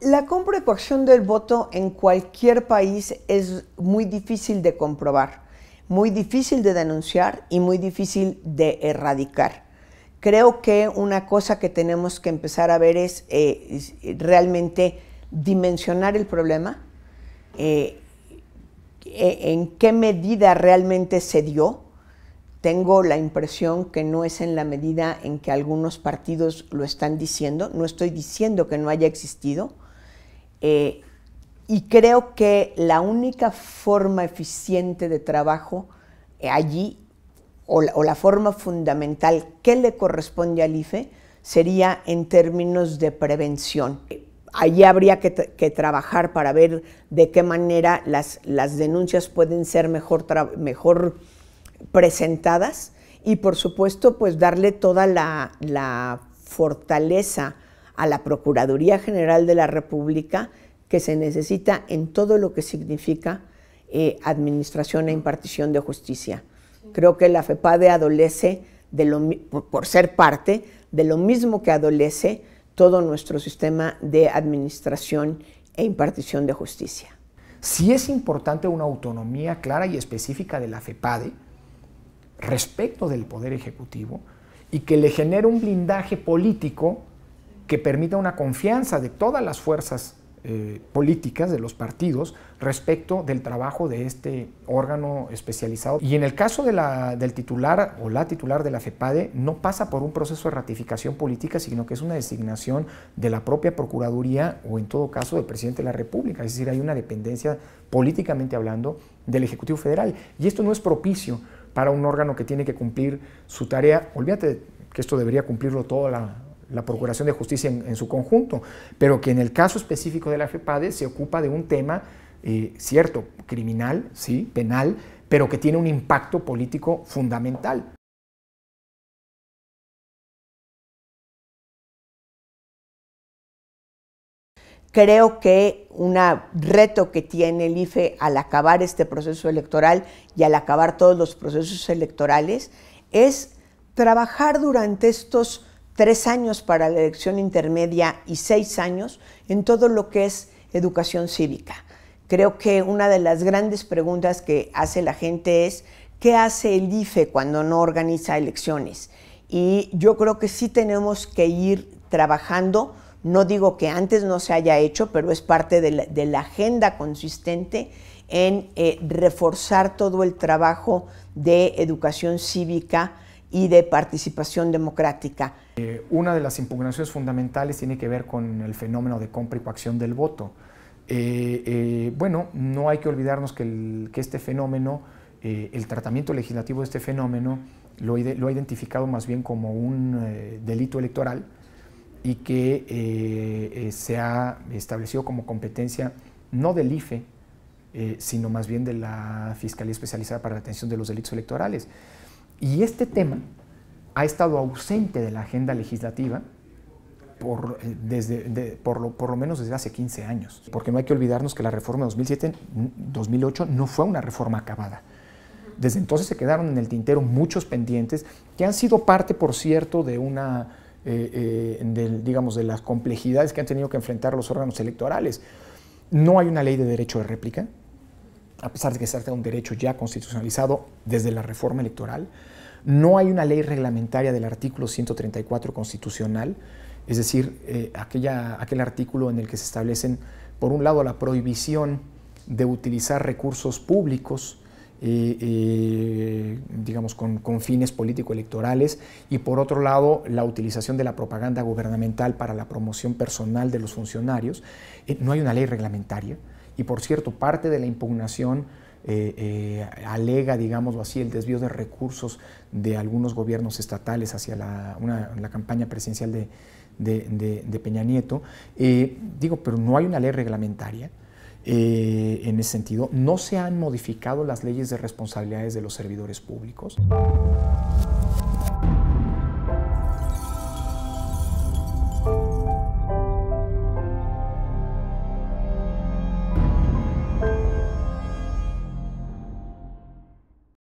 La compra del voto en cualquier país es muy difícil de comprobar, muy difícil de denunciar y muy difícil de erradicar. Creo que una cosa que tenemos que empezar a ver es eh, realmente dimensionar el problema, eh, e, en qué medida realmente se dio. Tengo la impresión que no es en la medida en que algunos partidos lo están diciendo. No estoy diciendo que no haya existido, eh, y creo que la única forma eficiente de trabajo eh, allí, o la, forma fundamental que le corresponde al IFE, sería en términos de prevención. Eh, allí habría que, trabajar para ver de qué manera las, denuncias pueden ser mejor, presentadas y por supuesto pues darle toda la, la fortaleza a la Procuraduría General de la República que se necesita en todo lo que significa eh, administración e impartición de justicia. Creo que la FEPADE adolece, de lo, por ser parte, de lo mismo que adolece todo nuestro sistema de administración e impartición de justicia. Si es importante una autonomía clara y específica de la FEPADE respecto del Poder Ejecutivo y que le genere un blindaje político que permita una confianza de todas las fuerzas eh, políticas de los partidos respecto del trabajo de este órgano especializado. Y en el caso de la, del titular o la titular de la FEPADE, no pasa por un proceso de ratificación política, sino que es una designación de la propia Procuraduría o en todo caso del presidente de la República. Es decir, hay una dependencia políticamente hablando del Ejecutivo Federal. Y esto no es propicio para un órgano que tiene que cumplir su tarea. Olvídate que esto debería cumplirlo toda la, la Procuración de Justicia en, su conjunto, pero que en el caso específico de la FEPADE se ocupa de un tema, eh, cierto, criminal, sí, penal, pero que tiene un impacto político fundamental. Creo que un reto que tiene el IFE al acabar este proceso electoral y al acabar todos los procesos electorales es trabajar durante estos tres años para la elección intermedia y seis años en todo lo que es educación cívica. Creo que una de las grandes preguntas que hace la gente es, ¿qué hace el IFE cuando no organiza elecciones? Y yo creo que sí tenemos que ir trabajando, no digo que antes no se haya hecho, pero es parte de la, agenda consistente en eh, reforzar todo el trabajo de educación cívica y de participación democrática. Eh, una de las impugnaciones fundamentales tiene que ver con el fenómeno de compra y coacción del voto. Eh, eh, bueno, no hay que olvidarnos que, este fenómeno, el tratamiento legislativo de este fenómeno, lo, lo ha identificado más bien como un delito electoral y que se ha establecido como competencia no del IFE, sino más bien de la Fiscalía Especializada para la Atención de los Delitos Electorales. Y este tema ha estado ausente de la agenda legislativa por, eh, desde, por, lo, menos desde hace 15 años. Porque no hay que olvidarnos que la reforma 2007-2008 mm, no fue una reforma acabada. Desde entonces se quedaron en el tintero muchos pendientes que han sido parte, por cierto, de una, eh, eh, digamos, de las complejidades que han tenido que enfrentar los órganos electorales. No hay una ley de derecho de réplica, a pesar de que se trata de un derecho ya constitucionalizado desde la reforma electoral, no hay una ley reglamentaria del artículo 134 constitucional, es decir, eh, aquella, aquel artículo en el que se establecen, por un lado, la prohibición de utilizar recursos públicos, eh, eh, digamos, con, con fines político-electorales, y por otro lado, la utilización de la propaganda gubernamental para la promoción personal de los funcionarios. no hay una ley reglamentaria. Y por cierto, parte de la impugnación eh, eh, alega, digamos así, el desvío de recursos de algunos gobiernos estatales hacia la, campaña presidencial de, Peña Nieto. Eh, digo, pero no hay una ley reglamentaria. en ese sentido, no se han modificado las leyes de responsabilidades de los servidores públicos.